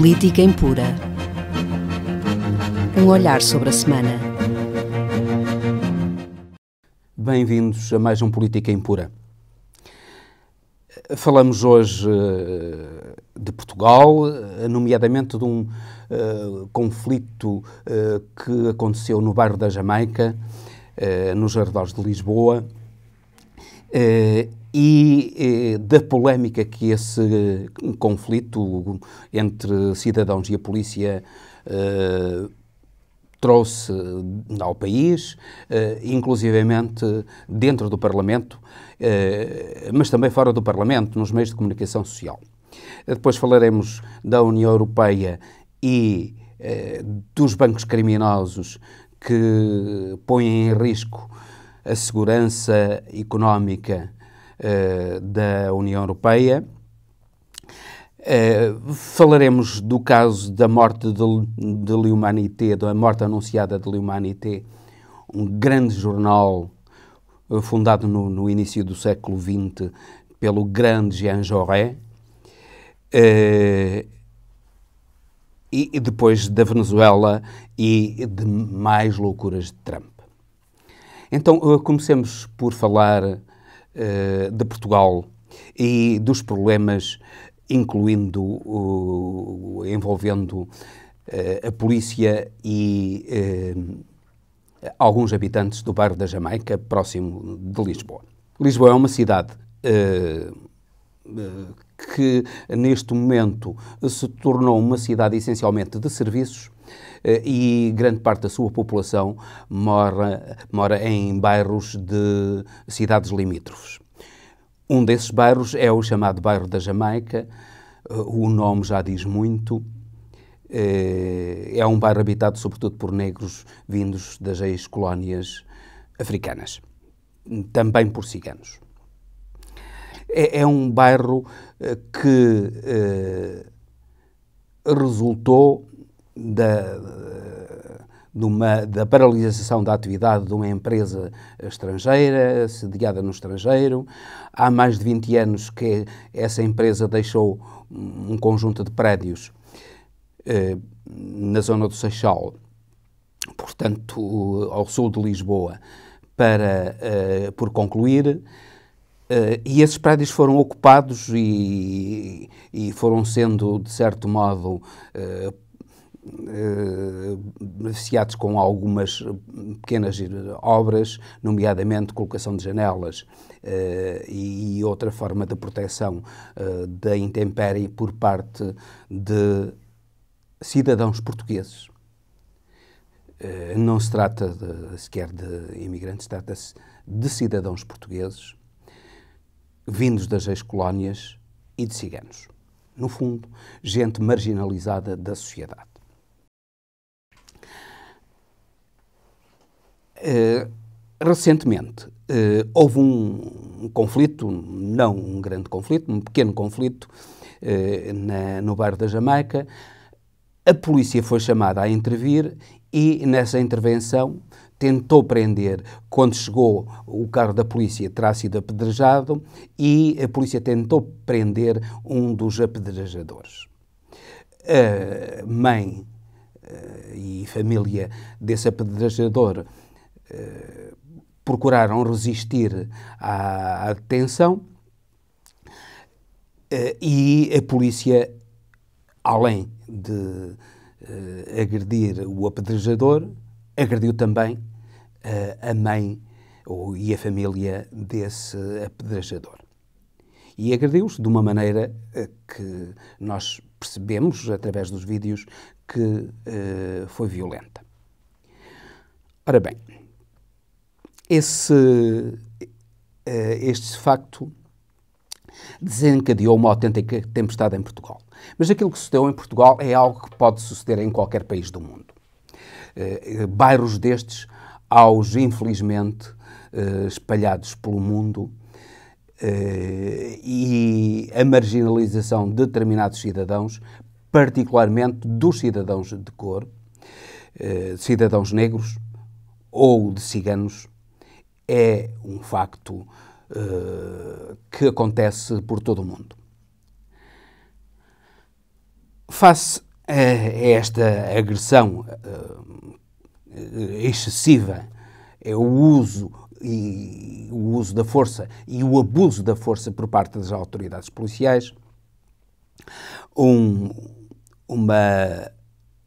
Política Impura. Um olhar sobre a semana. Bem-vindos a mais um Política Impura. Falamos hoje eh, de Portugal, eh, nomeadamente de um uh, conflito uh, que aconteceu no bairro da Jamaica, nos arredores de Lisboa, e eh, da polémica que esse eh, conflito entre cidadãos e a polícia eh, trouxe ao país, eh, inclusivamente dentro do Parlamento, eh, mas também fora do Parlamento, nos meios de comunicação social. Depois falaremos da União Europeia e eh, dos bancos criminosos que põem em risco a segurança económica eh, da União Europeia. Uh, falaremos do caso da morte de, de L'Humanité, da morte anunciada de L'Humanité, um grande jornal eh, fundado no, no, início do século XX pelo grande Jean Jaurès. Uh, e, e depois da Venezuela e de mais loucuras de Trump. Então, comecemos por falar eh, de Portugal e dos problemas, incluindo uh, envolvendo eh, a polícia e eh, alguns habitantes do bairro da Jamaica, próximo de Lisboa. Lisboa é uma cidade que neste momento se tornou uma cidade essencialmente de serviços eh, e grande parte da sua população mora, mora em bairros de cidades limítrofes. Um desses bairros é o chamado Bairro da Jamaica, eh, o nome já diz muito. Eh, é um bairro habitado sobretudo por negros vindos das ex-colónias africanas, também por ciganos. É, é um bairro que resultou da, de uma, da paralisação da atividade de uma empresa estrangeira, sediada no estrangeiro. Há mais de 20 anos que essa empresa deixou um conjunto de prédios eh, na zona do Seixal, portanto, ao sul de Lisboa, para, eh, por concluir. Eh, e esses prédios foram ocupados e, e foram sendo, de certo modo, eh, eh, beneficiados com algumas pequenas eh, obras, nomeadamente colocação de janelas eh, e outra forma de proteção da intempérie por parte de cidadãos portugueses. Não se trata de, sequer de imigrantes, trata-se de cidadãos portugueses vindos das ex-colónias e de ciganos. No fundo, gente marginalizada da sociedade. Eh, recentemente uh, houve um, conflito, não um grande conflito, um pequeno conflito uh, na, no bairro da Jamaica. A polícia foi chamada a intervir e nessa intervenção tentou prender. Quando chegou, o carro da polícia terá sido apedrejado e a polícia tentou prender um dos apedrejadores. A mãe e família desse apedrejador procuraram resistir à, à detenção eh, e a polícia, além de eh, agredir o apedrejador, agrediu também eh, a mãe ou, e a família desse apedrejador. E agrediu-os de uma maneira que nós percebemos através dos vídeos que foi violenta. Ora bem, esse, eh, este facto desencadeou uma autêntica tempestade em Portugal. Mas aquilo que sucedeu em Portugal é algo que pode suceder em qualquer país do mundo. Eh, bairros destes, aos infelizmente eh, espalhados pelo mundo, e a marginalização de determinados cidadãos, particularmente dos cidadãos de cor, cidadãos negros ou de ciganos, é um facto uh, que acontece por todo o mundo. Face a esta agressão uh, excessiva, é o uso e o uso da força e o abuso da força por parte das autoridades policiais, um, uma,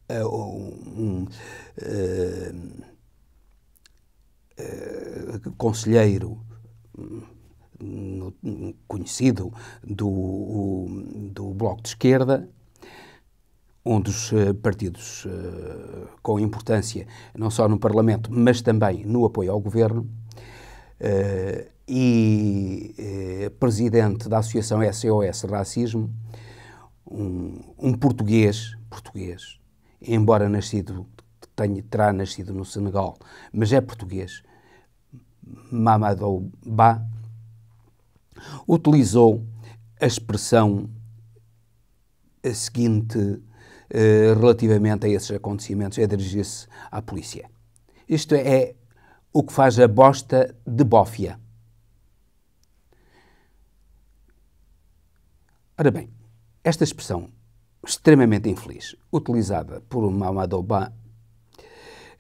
eh, um, uh, eh, conselheiro conhecido do, do Bloco de Esquerda, um dos eh, partidos eh, com importância não só no Parlamento, mas também no apoio ao governo, e presidente da Associação SOS Racismo, um, um português, português, embora nascido tem, terá nascido no Senegal, mas é português, Mamadou Ba, utilizou a expressão a seguinte eh, relativamente a esses acontecimentos, é dirigir-se à polícia. Isto é o que faz a bosta de bófia. Ora bem, esta expressão extremamente infeliz, utilizada por Mamadou Ba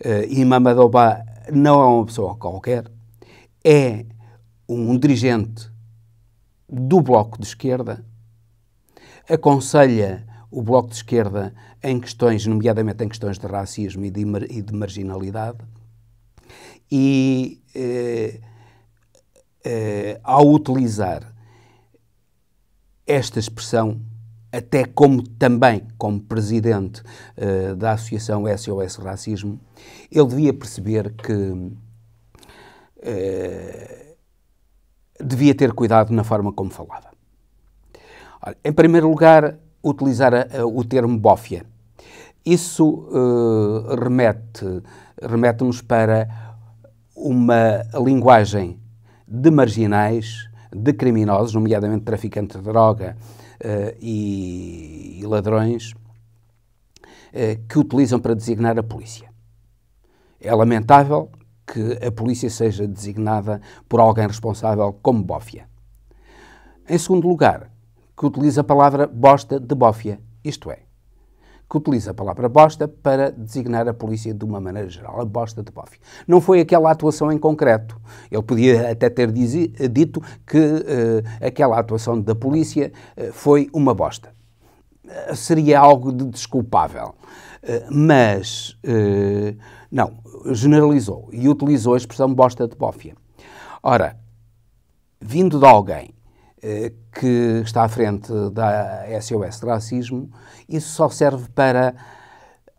eh, Imam Adobá não é uma pessoa qualquer, é um dirigente do Bloco de Esquerda, aconselha o Bloco de Esquerda em questões, nomeadamente em questões de racismo e de, e de marginalidade, e eh, eh, ao utilizar esta expressão até como também como presidente uh, da Associação SOS Racismo, ele devia perceber que uh, devia ter cuidado na forma como falava. em primeiro lugar, utilizar a, eh, a, o termo bófia. Isso uh, remete, remete-nos para uma linguagem de marginais, de criminosos, nomeadamente traficantes de droga, eh, e, e, ladrões eh, que utilizam para designar a polícia. É lamentável que a polícia seja designada por alguém responsável como bófia. Em segundo lugar, que utiliza a palavra bosta de bófia, isto é, que utiliza a palavra bosta para designar a polícia de uma maneira geral, a bosta de Bofi. Não foi aquela atuação em concreto. Ele podia até ter dito que uh, aquela atuação da polícia uh, foi uma bosta. Uh, seria algo de desculpável. mas, não, generalizou e utilizou a expressão bosta de Bófia. Ora, vindo de alguém eh, que está à frente da SOS de Racismo, isso só serve para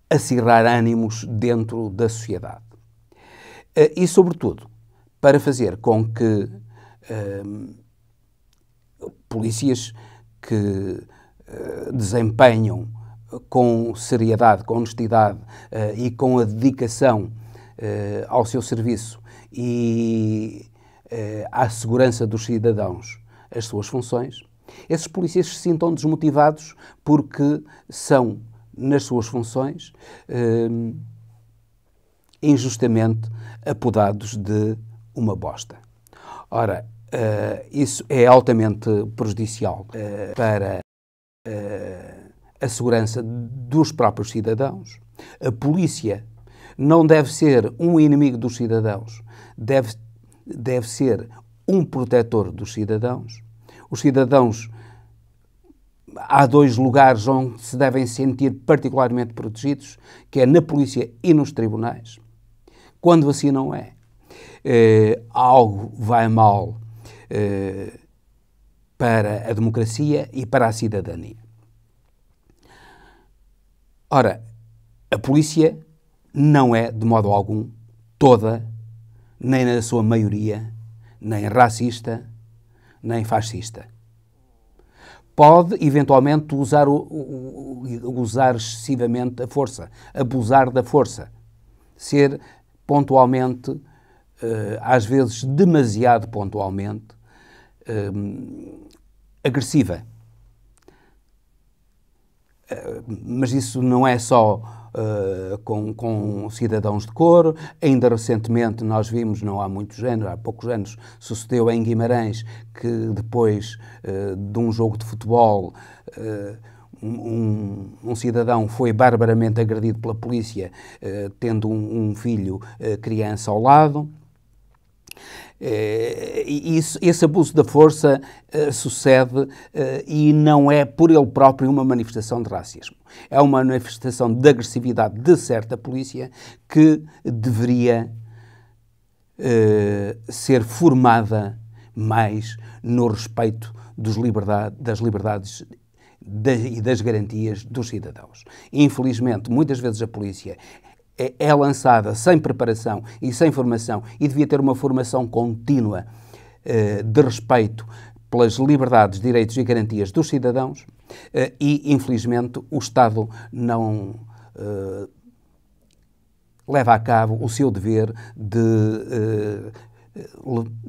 acirrar ânimos dentro da sociedade. Eh, e, sobretudo, para fazer com que eh, polícias que desempenham com seriedade, com honestidade e com a dedicação ao seu serviço e à segurança dos cidadãos as suas funções, esses polícias se sintam desmotivados porque são, nas suas funções, hum, injustamente apodados de uma bosta. Ora, uh, isso é altamente prejudicial uh, para uh, a segurança dos próprios cidadãos. A polícia não deve ser um inimigo dos cidadãos, deve, deve ser um protetor dos cidadãos os cidadãos há dois lugares onde se devem sentir particularmente protegidos, que é na polícia e nos tribunais. Quando assim não é, eh, algo vai mal eh, para a democracia e para a cidadania. Ora, a polícia não é, de modo algum, toda, nem na sua maioria, nem racista, nem fascista. Pode, eventualmente, usar, usar excessivamente a força, abusar da força, ser pontualmente, eh, às vezes demasiado pontualmente, eh, agressiva. Eh, mas isso não é só uh, com, com, cidadãos de cor. Ainda recentemente nós vimos, não há muitos anos, há poucos anos, sucedeu em Guimarães que depois uh, de um jogo de futebol. Eh, um, um, cidadão foi barbaramente agredido pela polícia, tendo um, um filho criança ao lado. Eh, isso, esse abuso da força eh, sucede eh, e não é por ele próprio uma manifestação de racismo. É uma manifestação de agressividade de certa polícia que deveria ser formada mais no respeito liberdade, das liberdades e das garantias dos cidadãos. Infelizmente, muitas vezes a polícia é, é lançada sem preparação e sem formação e devia ter uma formação contínua eh, de respeito pelas liberdades, direitos e garantias dos cidadãos eh, e, infelizmente, o Estado não eh, leva a cabo o seu dever de,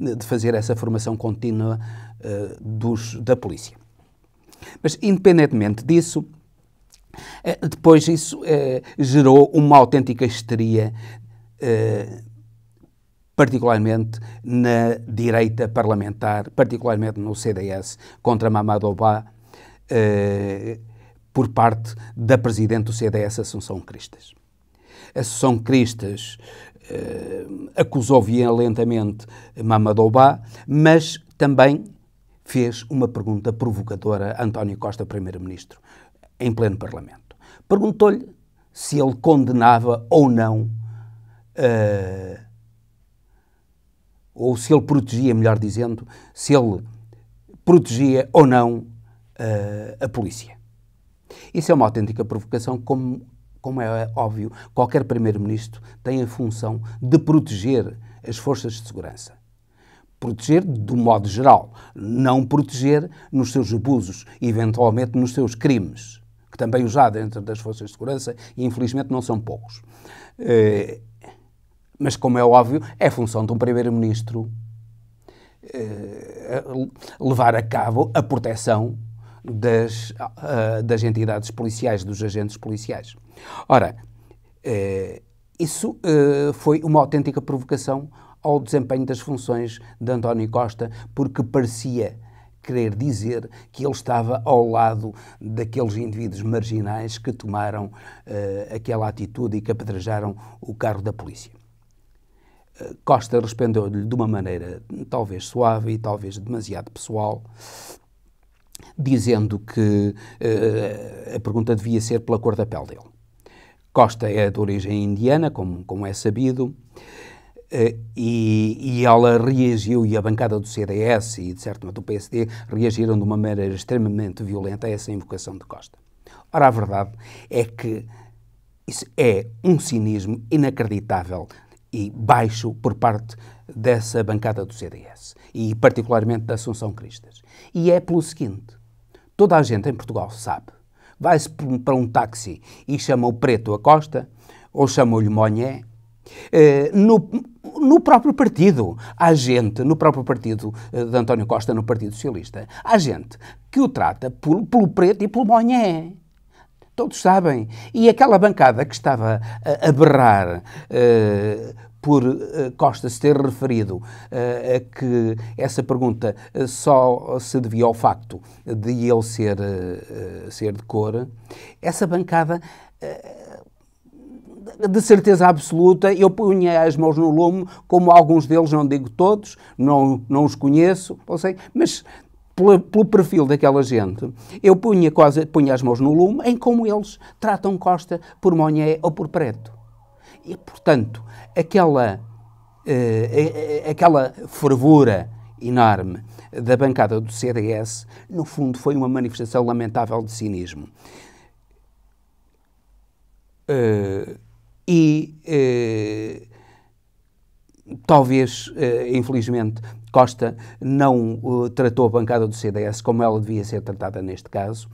eh, de fazer essa formação contínua eh, dos, da polícia. Mas, independentemente disso, eh, depois isso eh, gerou uma autêntica histeria eh, particularmente na direita parlamentar, particularmente no CDS, contra Mamadouba, eh, por parte da presidente do CDS, Assunção Cristas. Assunção Cristas eh, acusou violentamente Mamadouba, mas também fez uma pergunta provocadora a António Costa, primeiro-ministro em pleno Parlamento. Perguntou-lhe se ele condenava ou não, uh, ou se ele protegia, melhor dizendo, se ele protegia ou não uh, a polícia. Isso é uma autêntica provocação, como, como é óbvio, qualquer primeiro-ministro tem a função de proteger as forças de segurança proteger do modo geral, não proteger nos seus abusos, eventualmente nos seus crimes também usada dentro das forças de segurança, e infelizmente não são poucos. Eh, mas, como é óbvio, é função de um primeiro-ministro eh, levar a cabo a proteção das, uh, das entidades policiais, dos agentes policiais. Ora, eh, isso eh, foi uma autêntica provocação ao desempenho das funções de António Costa, porque parecia querer dizer que ele estava ao lado daqueles indivíduos marginais que tomaram uh, aquela atitude e que apedrejaram o carro da polícia. Eh, Costa respondeu-lhe de uma maneira talvez suave e talvez demasiado pessoal, dizendo que uh, a pergunta devia ser pela cor da pele dele. Costa é de origem indiana, como, como é sabido, eh, e, e, ela reagiu, e a bancada do CDS e, de certo do PSD reagiram de uma maneira extremamente violenta a essa invocação de Costa. Ora, a verdade é que isso é um cinismo inacreditável e baixo por parte dessa bancada do CDS e, particularmente, da Assunção Cristas. E é pelo seguinte: toda a gente em Portugal sabe. Vai-se para um táxi e chama o preto a Costa, ou chama-lhe Monhé, eh, no, no próprio partido, há gente, no próprio partido eh, de António Costa, no Partido Socialista, há gente que o trata pelo, pelo preto e pelo monhé. Todos sabem. E aquela bancada que estava a, a berrar uh, por uh, Costa se ter referido uh, a que essa pergunta só se devia ao facto de ele ser, ser de cor, essa bancada de certeza absoluta, eu punha as mãos no lume, como alguns deles, não digo todos, não, não os conheço, não sei, mas pelo, pelo, perfil daquela gente, eu punha, quase, punha as mãos no lume em como eles tratam Costa por Monhé ou por Preto. E, portanto, aquela, eh, eh, eh aquela fervura enorme da bancada do CDS, no fundo, foi uma manifestação lamentável de cinismo. Uh, e eh, talvez, eh, infelizmente, Costa não eh, tratou a bancada do CDS como ela devia ser tratada neste caso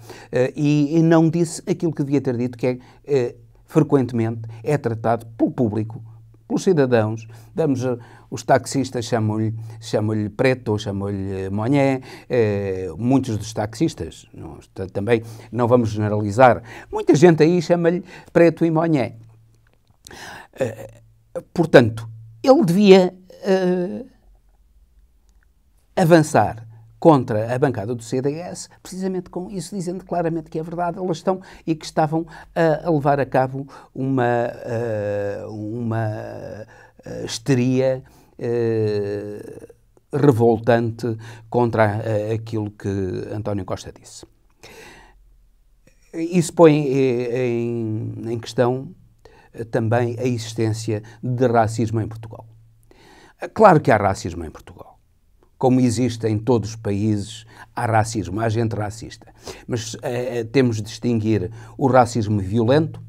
e, não disse aquilo que devia ter dito, que é, frequentemente é tratado pelo público, pelos cidadãos. Damos, os taxistas chamam-lhe chamam preto, chamam-lhe monhé, muitos dos taxistas, não, também não vamos generalizar, muita gente aí chama-lhe preto e monhé. Eh, portanto, ele devia uh, avançar contra a bancada do CDS, precisamente com isso, dizendo claramente que é verdade, elas estão e que estavam eh, a levar a cabo uma, uma histeria revoltante contra aquilo que António Costa disse. Isso põe em, em questão eh, também a existência de racismo em Portugal. Eh, claro que há racismo em Portugal. Como existe em todos os países, há racismo, há gente racista. Mas eh, temos de distinguir o racismo violento,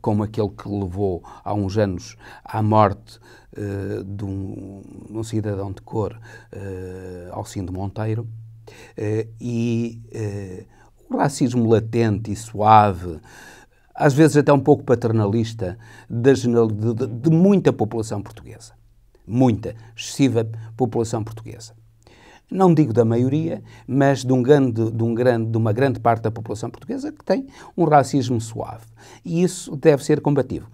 como aquele que levou há uns anos à morte de, um, de, um, cidadão de cor, Alcindo Monteiro, e o racismo latente e suave às vezes até um pouco paternalista, de, de, de muita população portuguesa. Muita, excessiva população portuguesa. Não digo da maioria, mas de, um grande, de, um grande, de uma grande parte da população portuguesa que tem um racismo suave. E isso deve ser combatido.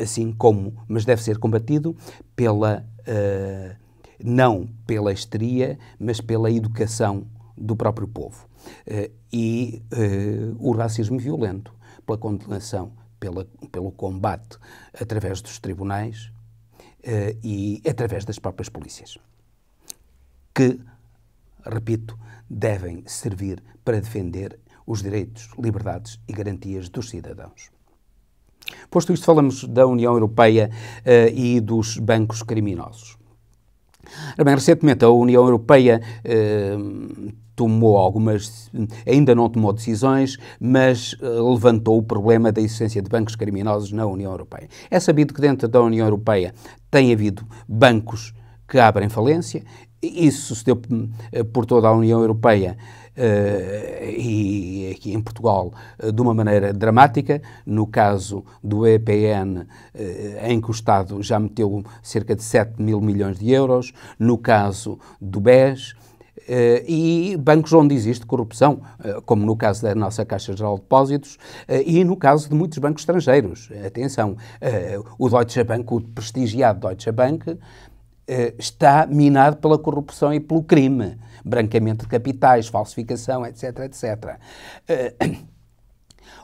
Assim como, mas deve ser combatido pela. Uh, não pela histeria, mas pela educação do próprio povo. Uh, e uh, o racismo violento pela condenação, pela, pelo combate através dos tribunais uh, e através das próprias polícias, que, repito, devem servir para defender os direitos, liberdades e garantias dos cidadãos. Posto isto, falamos da União Europeia uh, e dos bancos criminosos. Bem, recentemente, a União Europeia uh, tomou algumas, ainda não tomou decisões, mas eh, levantou o problema da existência de bancos criminosos na União Europeia. É sabido que dentro da União Europeia tem havido bancos que abrem falência, isso sucedeu eh, por toda a União Europeia uh, e aqui em Portugal uh, de uma maneira dramática. No caso do EPN, uh, em que o Estado já meteu cerca de 7 mil milhões de euros. No caso do BES, eh, e bancos onde existe corrupção, eh, como no caso da nossa Caixa Geral de Depósitos eh, e no caso de muitos bancos estrangeiros. Atenção, o Deutsche Bank, o prestigiado Deutsche Bank, está minado pela corrupção e pelo crime, branqueamento de capitais, falsificação, etc, etc.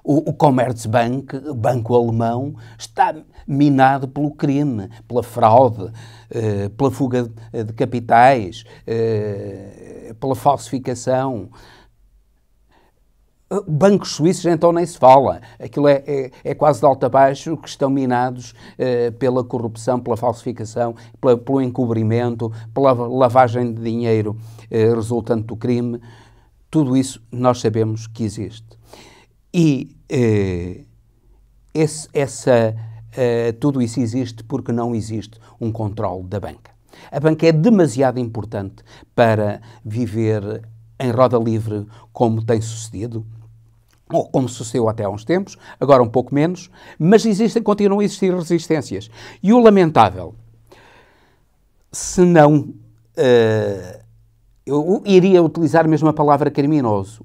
O, o Commerzbank, banco alemão, está minado pelo crime, pela fraude, pela fuga de, capitais eh, pela falsificação. Ah, bancos suíços, então, nem se fala. Aquilo é, é, é quase de alto a baixo que estão minados eh, pela corrupção, pela falsificação, pela, pelo encobrimento, pela lavagem de dinheiro eh, resultante do crime. Tudo isso nós sabemos que existe. E eh, esse, essa, eh, tudo isso existe porque não existe um controle da banca. A banca é demasiado importante para viver em roda livre como tem sucedido, ou como sucedeu até há uns tempos, agora um pouco menos, mas existem, continuam a existir resistências. E o lamentável, se não. Uh, eu iria utilizar mesmo a palavra criminoso.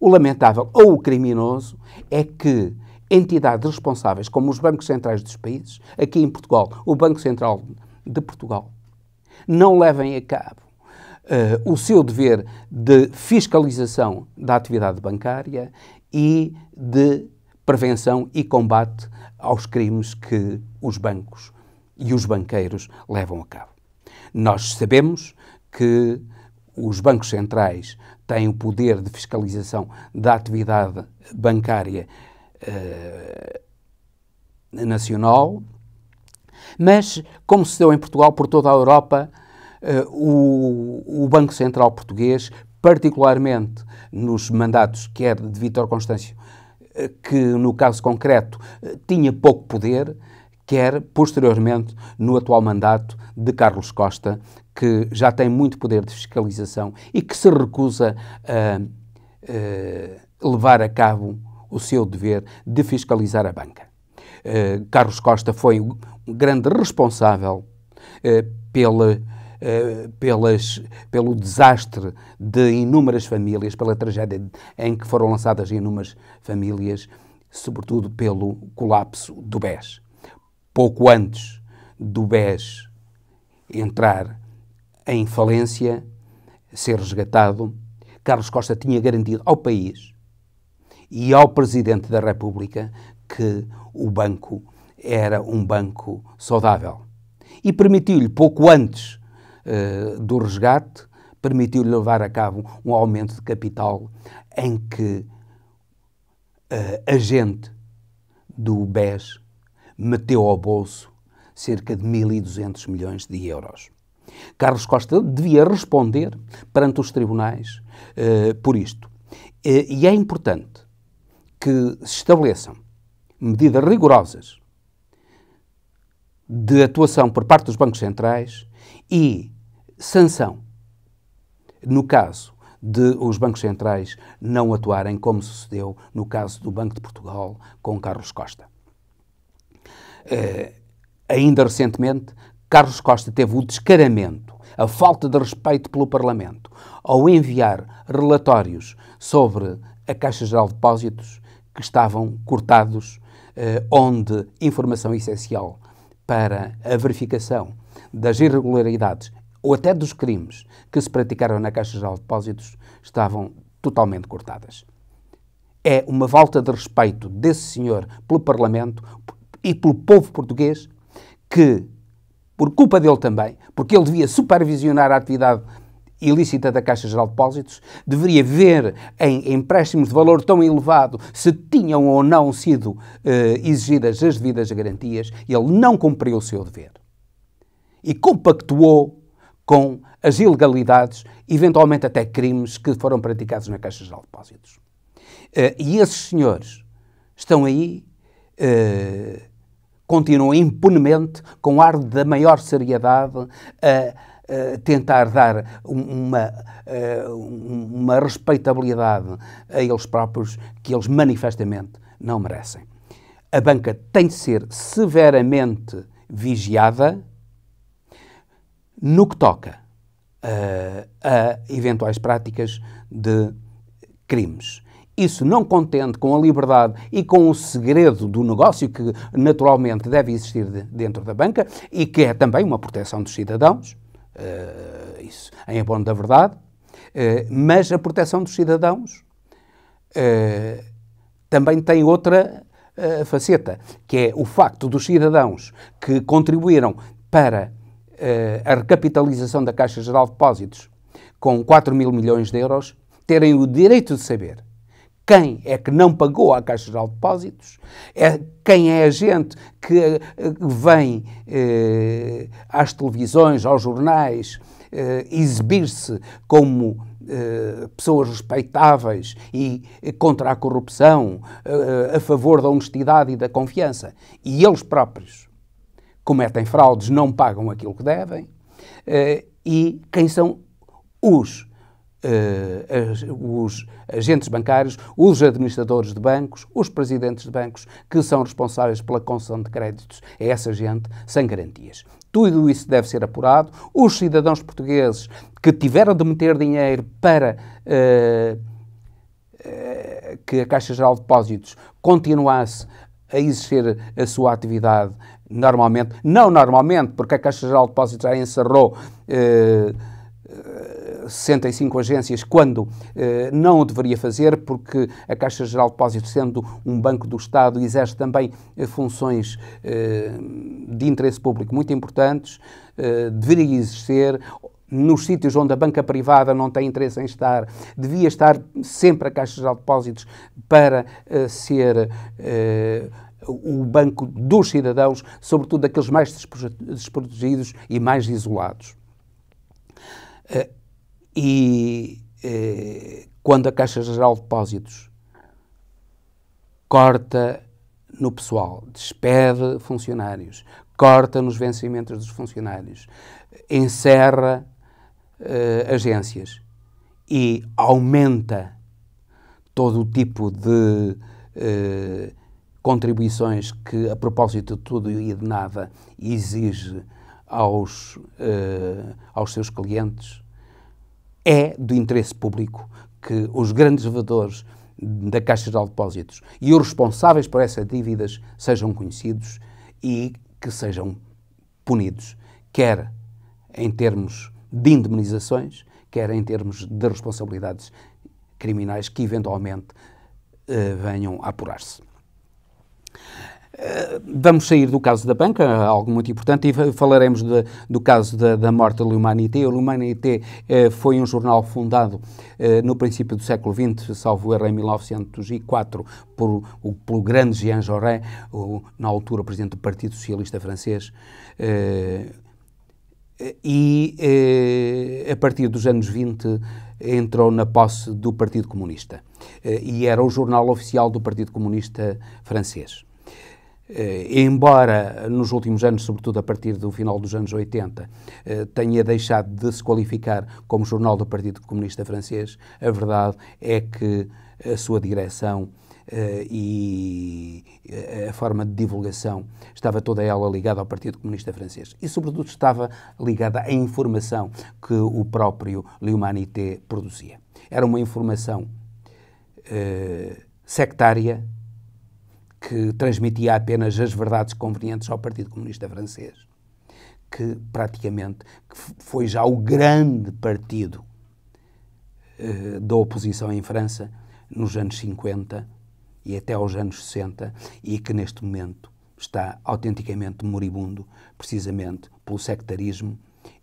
O lamentável ou o criminoso é que entidades responsáveis, como os bancos centrais dos países, aqui em Portugal, o Banco Central de Portugal, não levem a cabo uh, o seu dever de fiscalização da atividade bancária e de prevenção e combate aos crimes que os bancos e os banqueiros levam a cabo. Nós sabemos que os bancos centrais têm o poder de fiscalização da atividade bancária uh, nacional mas, como se deu em Portugal, por toda a Europa, eh, o, o Banco Central Português, particularmente nos mandatos quer de Vítor Constâncio, eh, que no caso concreto eh, tinha pouco poder, quer posteriormente no atual mandato de Carlos Costa, que já tem muito poder de fiscalização e que se recusa a, a levar a cabo o seu dever de fiscalizar a banca. Uh, Carlos Costa foi grande responsável eh, pela, eh, pelas, pelo desastre de inúmeras famílias, pela tragédia em que foram lançadas inúmeras famílias, sobretudo pelo colapso do BES. Pouco antes do BES entrar em falência, ser resgatado, Carlos Costa tinha garantido ao país e ao Presidente da República que o banco era um banco saudável. E permitiu-lhe, pouco antes uh, do resgate, permitiu-lhe levar a cabo um aumento de capital em que uh, a gente do BES meteu ao bolso cerca de 1.200 milhões de euros. Carlos Costa devia responder perante os tribunais uh, por isto. e é importante que se estabeleçam medidas rigorosas de atuação por parte dos bancos centrais e sanção, no caso de os bancos centrais não atuarem como sucedeu no caso do Banco de Portugal com Carlos Costa. Uh, ainda recentemente, Carlos Costa teve o descaramento, a falta de respeito pelo Parlamento, ao enviar relatórios sobre a Caixa Geral de Depósitos que estavam cortados, eh, onde informação essencial para a verificação das irregularidades ou até dos crimes que se praticaram na Caixa Geral de Depósitos estavam totalmente cortadas. É uma falta de respeito desse senhor pelo Parlamento e pelo povo português que, por culpa dele também, porque ele devia supervisionar a atividade ilícita da Caixa Geral de Depósitos, deveria ver em empréstimos de valor tão elevado se tinham ou não sido uh, exigidas as devidas garantias, ele não cumpriu o seu dever. E compactuou com as ilegalidades, eventualmente até crimes que foram praticados na Caixa Geral de Depósitos. Uh, e esses senhores estão aí, uh, continuam impunemente, com ar da maior seriedade, a eh, tentar dar uma, uh, uma respeitabilidade a eles próprios que eles manifestamente não merecem. A banca tem de ser severamente vigiada no que toca uh, a eventuais práticas de crimes. Isso não contente com a liberdade e com o segredo do negócio que naturalmente deve existir de, dentro da banca e que é também uma proteção dos cidadãos, uh, isso em abono da verdade, eh, mas a proteção dos cidadãos eh, também tem outra faceta, que é o facto dos cidadãos que contribuíram para a recapitalização da Caixa Geral de Depósitos com 4 mil milhões de euros terem o direito de saber quem é que não pagou à Caixa Geral de Depósitos, é, quem é a gente que eh, vem eh, às televisões, aos jornais, eh, exibir-se como eh, pessoas respeitáveis e contra a corrupção, eh, a favor da honestidade e da confiança. E eles próprios cometem fraudes, não pagam aquilo que devem. Eh, e quem são os Uh, os agentes bancários, os administradores de bancos, os presidentes de bancos que são responsáveis pela concessão de créditos a essa gente sem garantias. Tudo isso deve ser apurado. Os cidadãos portugueses que tiveram de meter dinheiro para uh, que a Caixa Geral de Depósitos continuasse a exercer a sua atividade normalmente, não normalmente, porque a Caixa Geral de Depósitos já encerrou 65 agências quando eh, não o deveria fazer, porque a Caixa Geral de Depósitos, sendo um banco do Estado, exerce também eh, funções eh, de interesse público muito importantes, eh, deveria exercer nos sítios onde a banca privada não tem interesse em estar, devia estar sempre a Caixa Geral de Depósitos para eh, ser eh, o banco dos cidadãos, sobretudo daqueles mais desprotegidos e mais isolados. E eh, quando a Caixa Geral de Depósitos corta no pessoal, despede funcionários, corta nos vencimentos dos funcionários, encerra eh, agências e aumenta todo o tipo de eh, contribuições que, a propósito de tudo e de nada, exige aos, eh, aos seus clientes, é do interesse público que os grandes devedores da Caixa Geral de Depósitos e os responsáveis por essas dívidas sejam conhecidos e que sejam punidos, quer em termos de indemnizações, quer em termos de responsabilidades criminais que eventualmente uh, venham a apurar-se. Vamos sair do caso da banca, algo muito importante, e falaremos de, do caso da, da morte da L'Humanité. A L'Humanité eh, foi um jornal fundado eh, no princípio do século XX, salvo erro, em 1904, por, o, pelo grande Jean Jaurès, o, na altura presidente do Partido Socialista Francês. Eh, e eh, a partir dos anos 20 entrou na posse do Partido Comunista. Eh, e era o jornal oficial do Partido Comunista Francês. Eh, embora nos últimos anos, sobretudo a partir do final dos anos 80, eh, tenha deixado de se qualificar como jornal do Partido Comunista Francês, a verdade é que a sua direção eh, e a forma de divulgação estava toda ela ligada ao Partido Comunista Francês e, sobretudo, estava ligada à informação que o próprio L'Humanité produzia. Era uma informação sectária, que transmitia apenas as verdades convenientes ao Partido Comunista Francês, que praticamente foi já o grande partido eh, da oposição em França nos anos 50 e até aos anos 60 e que neste momento está autenticamente moribundo, precisamente pelo sectarismo,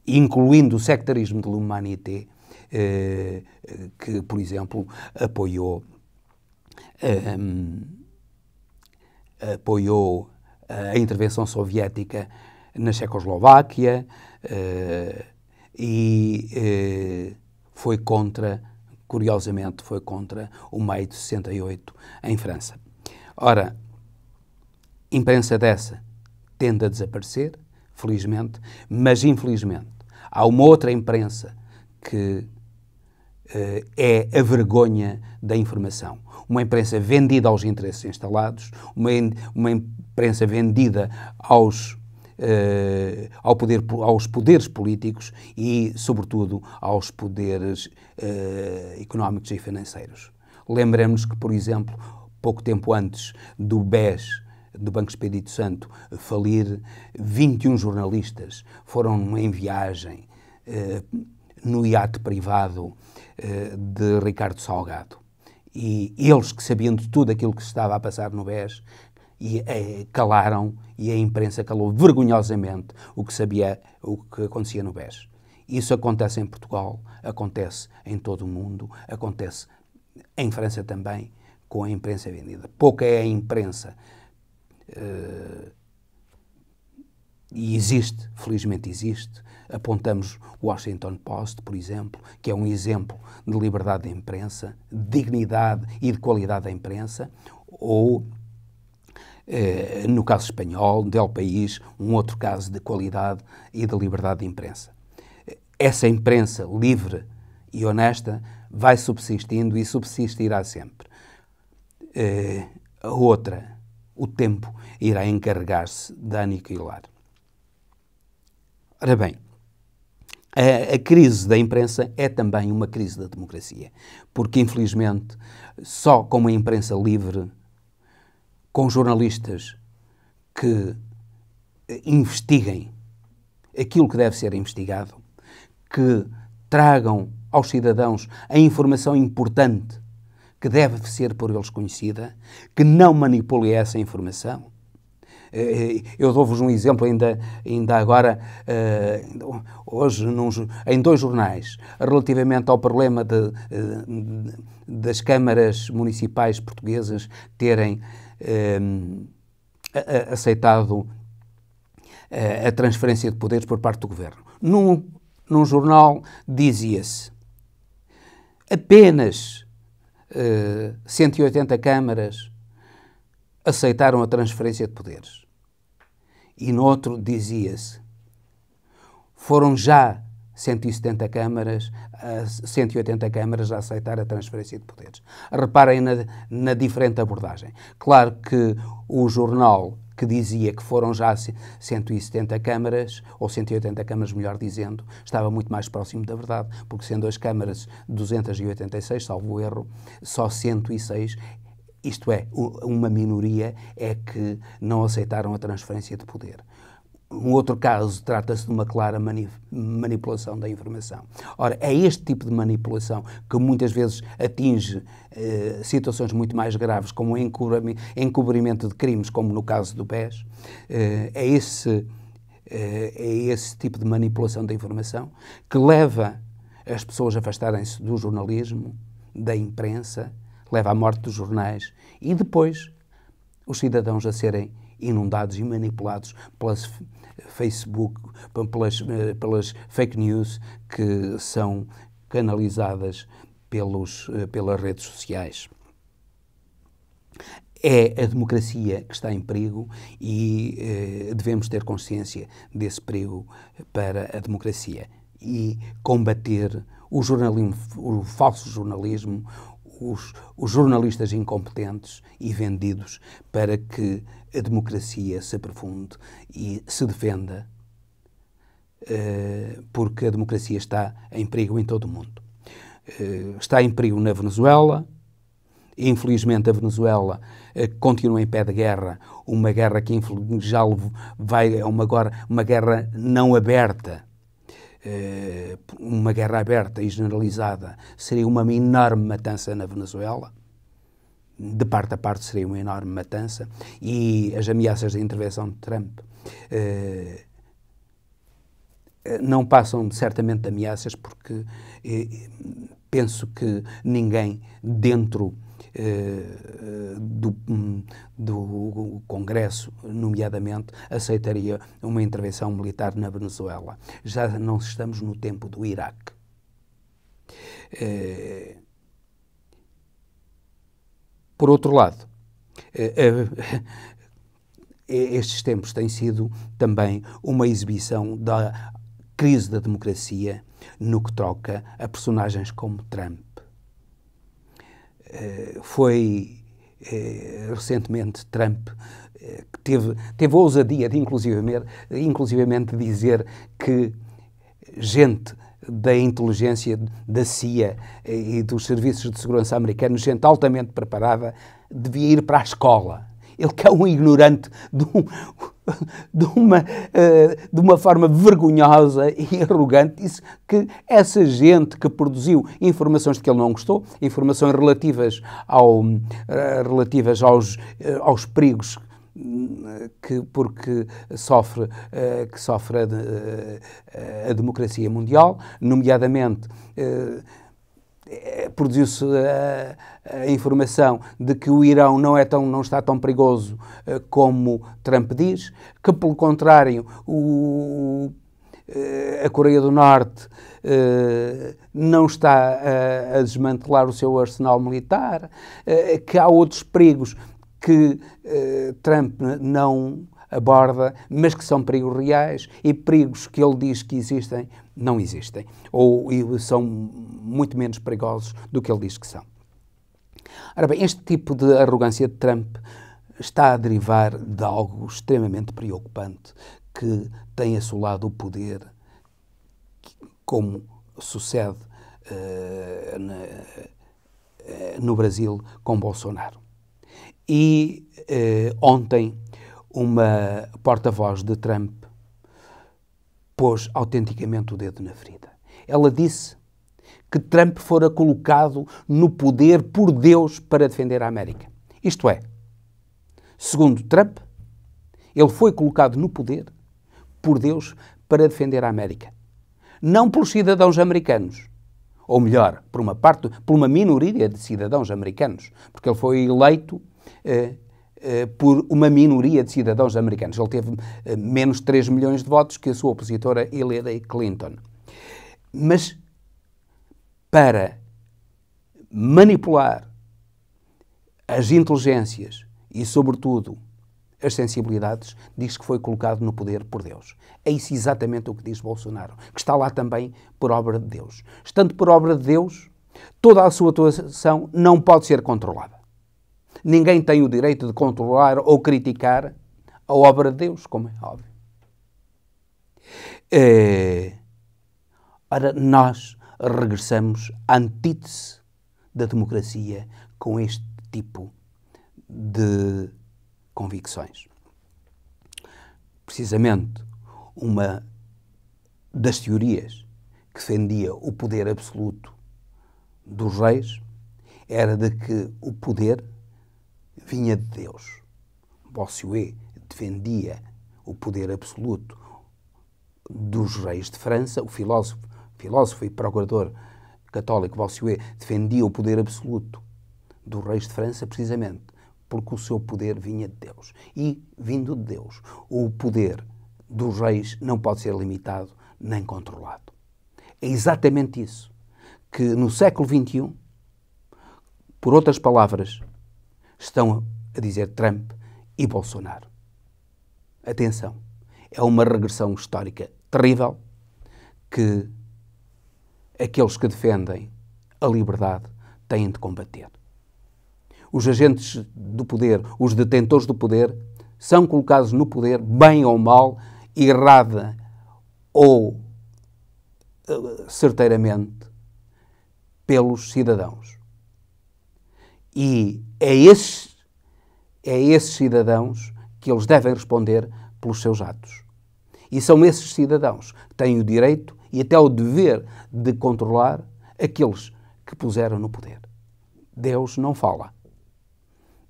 incluindo o sectarismo de l'Humanité, eh, eh que, por exemplo, apoiou eh, apoiou eh, a intervenção soviética na Checoslováquia eh, e eh, foi contra, curiosamente, foi contra o maio de 68 em França. Ora, imprensa dessa tende a desaparecer, felizmente, mas infelizmente há uma outra imprensa que eh, é a vergonha da informação. Uma imprensa vendida aos interesses instalados, uma, uma imprensa vendida aos Uh, ao poder, aos poderes políticos e, sobretudo, aos poderes uh, económicos e financeiros. Lembremos que, por exemplo, pouco tempo antes do BES, do Banco Espírito Santo, falir, 21 jornalistas foram em viagem uh, no iate privado eh, de Ricardo Salgado. E eles que sabiam de tudo aquilo que se estava a passar no BES, e, e, eh, calaram e a imprensa calou vergonhosamente o que sabia o que acontecia no BES. Isso acontece em Portugal, acontece em todo o mundo, acontece em França também, com a imprensa vendida. Pouca é a imprensa. Uh, e existe, felizmente existe, Apontamos o Washington Post, por exemplo, que é um exemplo de liberdade de imprensa, de dignidade e de qualidade da imprensa, ou eh, no caso espanhol, Del País, um outro caso de qualidade e de liberdade de imprensa. Essa imprensa livre e honesta vai subsistindo e subsistirá sempre. Eh, a outra, o tempo, irá encarregar-se de aniquilar. Ora bem, a, a, crise da imprensa é também uma crise da democracia, porque infelizmente só com uma imprensa livre, com jornalistas que eh, investiguem aquilo que deve ser investigado, que tragam aos cidadãos a informação importante que deve ser por eles conhecida, que não manipule essa informação, eh, eh, eu dou-vos um exemplo ainda, ainda agora, eh, hoje, num, em dois jornais, relativamente ao problema de, de, das câmaras municipais portuguesas terem aceitado a transferência de poderes por parte do governo. Num, num jornal dizia-se apenas uh, 180 câmaras aceitaram a transferência de poderes e no outro dizia-se: foram já 170 câmaras, 180 câmaras a aceitar a transferência de poderes. Reparem na, na diferente abordagem. Claro que o jornal que dizia que foram já 170 câmaras, ou 180 câmaras, melhor dizendo, estava muito mais próximo da verdade, porque sendo as câmaras 286, salvo erro, só 106 isto é, uma minoria é que não aceitaram a transferência de poder. Um outro caso trata-se de uma clara manipulação da informação. Ora, é este tipo de manipulação que muitas vezes atinge eh, situações muito mais graves, como o encobrimento de crimes, como no caso do PES. Eh, é, esse, eh, é esse tipo de manipulação da informação que leva as pessoas a afastarem-se do jornalismo, da imprensa, leva à morte dos jornais e depois os cidadãos a serem inundados e manipulados pelas Facebook, eh, pelas, pelas fake news que são canalizadas pelos, eh, pelas redes sociais. É a democracia que está em perigo e eh, devemos ter consciência desse perigo para a democracia e combater o, jornalismo, o falso jornalismo, os, os jornalistas incompetentes e vendidos para que a democracia se aprofunde e se defenda, eh, porque a democracia está em perigo em todo o mundo. Eh, está em perigo na Venezuela, Infelizmente, a Venezuela eh, continua em pé de guerra, uma guerra que já vai é uma, uma guerra não aberta, eh, uma guerra aberta e generalizada seria uma enorme matança na Venezuela. De parte a parte seria uma enorme matança. E as ameaças de intervenção de Trump eh, eh não passam certamente de ameaças, porque eh, penso que ninguém dentro eh, do, hum, do Congresso, nomeadamente, aceitaria uma intervenção militar na Venezuela. Já não estamos no tempo do Iraque. Eh, por outro lado, eh, estes tempos têm sido também uma exibição da crise da democracia no que troca a personagens como Trump eh, foi eh, recentemente Trump eh, que teve, teve a ousadia de inclusivamente, inclusivamente dizer que gente da inteligência da CIA e dos serviços de segurança americanos, gente altamente preparada, devia ir para a escola ele que é um ignorante de, um, de, uma, eh, de uma forma vergonhosa e arrogante, disse que essa gente que produziu informações de que ele não gostou, informações relativas, ao, eh, relativas aos, eh, aos perigos que, porque sofre, que sofre a, a democracia mundial, nomeadamente eh, produziu-se a, eh, a, informação de que o Irão não, é tão, não está tão perigoso eh, como Trump diz, que, pelo contrário, o, a Coreia do Norte não está a, a desmantelar o seu arsenal militar, que há outros perigos que Trump não aborda, mas que são perigos reais e perigos que ele diz que existem, não existem ou são muito menos perigosos do que ele diz que são. Ora bem, este tipo de arrogância de Trump está a derivar de algo extremamente preocupante que tem assolado o poder, como sucede uh, na, uh, no Brasil com Bolsonaro. E uh, ontem, uma porta-voz de Trump pôs autenticamente o dedo na ferida. Ela disse que Trump fora colocado no poder por Deus para defender a América. Isto é, segundo Trump, ele foi colocado no poder por Deus para defender a América. Não pelos cidadãos americanos, ou melhor, por uma parte, por uma minoria de cidadãos americanos, porque ele foi eleito eh, eh, por uma minoria de cidadãos americanos. Ele teve eh, menos 3 milhões de votos que a sua opositora Hillary Clinton. Mas para manipular as inteligências e, sobretudo, as sensibilidades, diz que foi colocado no poder por Deus. É isso exatamente o que diz Bolsonaro, que está lá também por obra de Deus. Estando por obra de Deus, toda a sua atuação não pode ser controlada. Ninguém tem o direito de controlar ou criticar a obra de Deus, como é óbvio. É... Ora, nós regressamos à antítese da democracia com este tipo de convicções. Precisamente, uma das teorias que defendia o poder absoluto dos reis era de que o poder vinha de Deus. Bossuet defendia o poder absoluto dos reis de França, o filósofo, filósofo e procurador católico Bossuet defendia o poder absoluto dos reis de França precisamente porque o seu poder vinha de Deus. E, vindo de Deus, o poder dos reis não pode ser limitado nem controlado. É exatamente isso que no século XXI, por outras palavras, estão a dizer Trump e Bolsonaro. Atenção, é uma regressão histórica terrível que aqueles que defendem a liberdade têm de combater. Os agentes do poder, os detentores do poder, são colocados no poder, bem ou mal, errada ou eh, certeiramente, pelos cidadãos e é esses, é esses cidadãos que eles devem responder pelos seus atos. E são esses cidadãos que têm o direito e até o dever de controlar aqueles que puseram no poder. Deus não fala.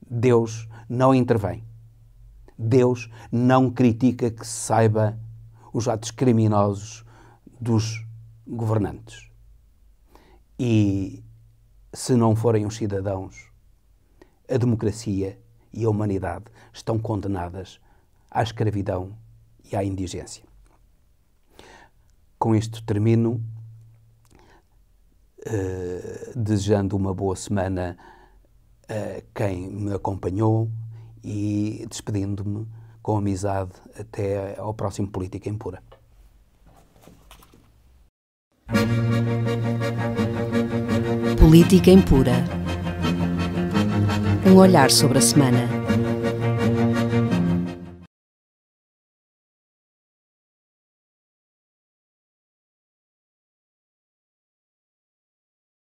Deus não intervém. Deus não critica que se saiba os atos criminosos dos governantes. E se não forem os cidadãos a democracia e a humanidade estão condenadas à escravidão e à indigência. Com isto termino, uh, desejando uma boa semana a quem me acompanhou e despedindo-me com amizade até ao próximo Política Impura. Política Impura um olhar sobre a semana